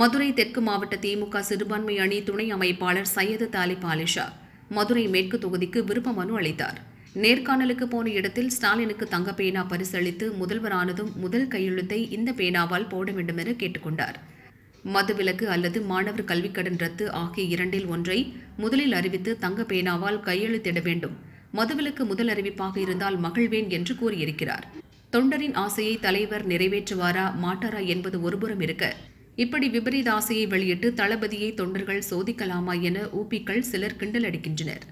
மதுரை தெற்கு மாவட்ட திமுக சிறுபான்மை அணி துணை அமைப்பாளர் சையது தாலி பாலிஷா மதுரை மேற்கு தொகுதிக்கு விருப்ப மனு அளித்தார் நேர்காணலுக்கு போன இடத்தில் ஸ்டாலினுக்கு தங்க பேனா பரிசளித்து முதல்வரானதும் முதல் கையெழுத்தை இந்த பேனாவால் போட வேண்டும் என கேட்டுக்கொண்டார் மதுவிலக்கு அல்லது மாணவர் கல்விக்கடன் ரத்து ஆகிய இரண்டில் ஒன்றை முதலில் அறிவித்து தங்க பேனாவால் கையெழுத்திட வேண்டும் மதுவிலக்கு முதல் அறிவிப்பாக இருந்தால் மகிழ்வேன் என்று கூறியிருக்கிறார் தொண்டரின் ஆசையை தலைவர் நிறைவேற்றுவாரா மாட்டாரா என்பது ஒருபுறம் இருக்க இப்படி விபரீத ஆசையை வெளியிட்டு தளபதியை தொண்டர்கள் சோதிக்கலாமா என ஊபிக்கள் சிலர் கிண்டல் அடிக்கின்றனர்